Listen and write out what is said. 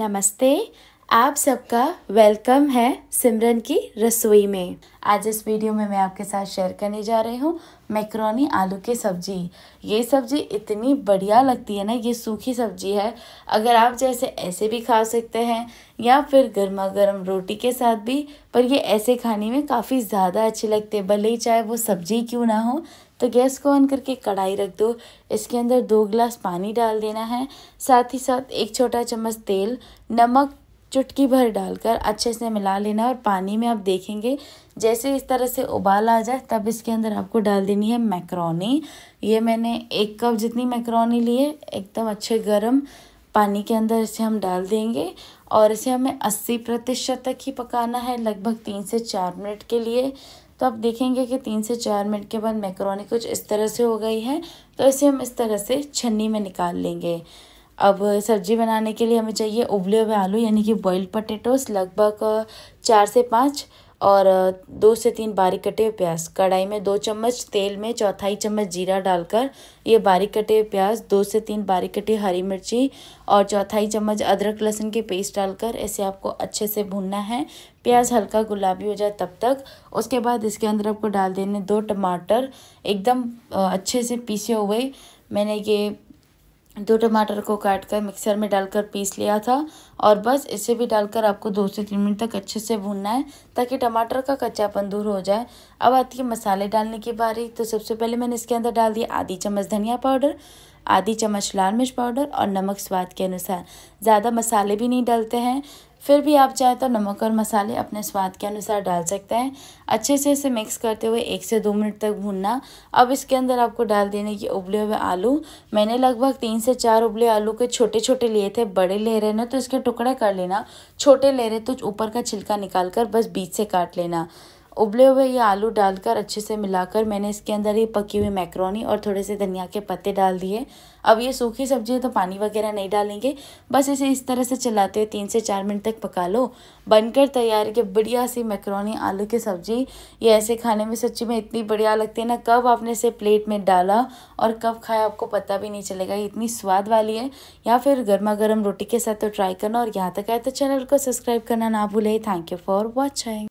नमस्ते आप सबका वेलकम है सिमरन की रसोई में आज इस वीडियो में मैं आपके साथ शेयर करने जा रही हूँ मैक्रोनी आलू की सब्ज़ी ये सब्ज़ी इतनी बढ़िया लगती है ना ये सूखी सब्ज़ी है अगर आप जैसे ऐसे भी खा सकते हैं या फिर गर्मा गर्म रोटी के साथ भी पर ये ऐसे खाने में काफ़ी ज़्यादा अच्छी लगती है भले ही चाहे वो सब्ज़ी क्यों ना हो तो गैस को ऑन करके कढ़ाई रख दो इसके अंदर दो गिलास पानी डाल देना है साथ ही साथ एक छोटा चम्मच तेल नमक चुटकी भर डालकर अच्छे से मिला लेना और पानी में आप देखेंगे जैसे इस तरह से उबाल आ जाए तब इसके अंदर आपको डाल देनी है मैक्रोनी ये मैंने एक कप जितनी मैक्रोनी ली है एकदम अच्छे गर्म पानी के अंदर इसे हम डाल देंगे और इसे हमें अस्सी प्रतिशत तक ही पकाना है लगभग तीन से चार मिनट के लिए तो आप देखेंगे कि तीन से चार मिनट के बाद मैक्रोनी कुछ इस तरह से हो गई है तो इसे हम इस तरह से छन्नी में निकाल लेंगे अब सब्जी बनाने के लिए हमें चाहिए उबले हुए आलू यानी कि बॉइल्ड पटेटोस लगभग चार से पाँच और दो से तीन बारीक कटे हुए प्याज कढ़ाई में दो चम्मच तेल में चौथाई चम्मच जीरा डालकर ये बारीक कटे हुए प्याज दो से तीन बारीक कटी हरी मिर्ची और चौथाई चम्मच अदरक लहसुन की पेस्ट डालकर ऐसे आपको अच्छे से भूनना है प्याज हल्का गुलाबी हो जाए तब तक उसके बाद इसके अंदर आपको डाल देने दो टमाटर एकदम अच्छे से पीसे हुए मैंने ये दो टमाटर को काट कर मिक्सर में डालकर पीस लिया था और बस इसे भी डालकर आपको दो से तीन मिनट तक अच्छे से भूनना है ताकि टमाटर का कच्चापन दूर हो जाए अब आती है मसाले डालने की बारी तो सबसे पहले मैंने इसके अंदर डाल दिया आधी चम्मच धनिया पाउडर आधी चम्मच लाल मिर्च पाउडर और नमक स्वाद के अनुसार ज़्यादा मसाले भी नहीं डालते हैं फिर भी आप चाहे तो नमक और मसाले अपने स्वाद के अनुसार डाल सकते हैं अच्छे से इसे मिक्स करते हुए एक से दो मिनट तक भूनना अब इसके अंदर आपको डाल देने की उबले हुए आलू मैंने लगभग तीन से चार उबले आलू के छोटे छोटे लिए थे बड़े ले रहे ना तो इसके टुकड़े कर लेना छोटे ले रहे तो ऊपर का छिलका निकाल कर बस बीच से काट लेना उबले हुए ये आलू डालकर अच्छे से मिलाकर मैंने इसके अंदर ही पकी हुई मैक्रोनी और थोड़े से धनिया के पत्ते डाल दिए अब ये सूखी सब्जी है तो पानी वगैरह नहीं डालेंगे बस इसे इस तरह से चलाते हुए तीन से चार मिनट तक पका लो बनकर तैयार के बढ़िया सी मैक्रोनी आलू की सब्जी ये ऐसे खाने में सच्ची में इतनी बढ़िया लगती है ना कब आपने इसे प्लेट में डाला और कब खाया आपको पता भी नहीं चलेगा ये इतनी स्वाद वाली है या फिर गर्मा गर्म रोटी के साथ तो ट्राई करना और यहाँ तक आए तो चैनल को सब्सक्राइब करना ना भूलें थैंक यू फॉर वॉचिंग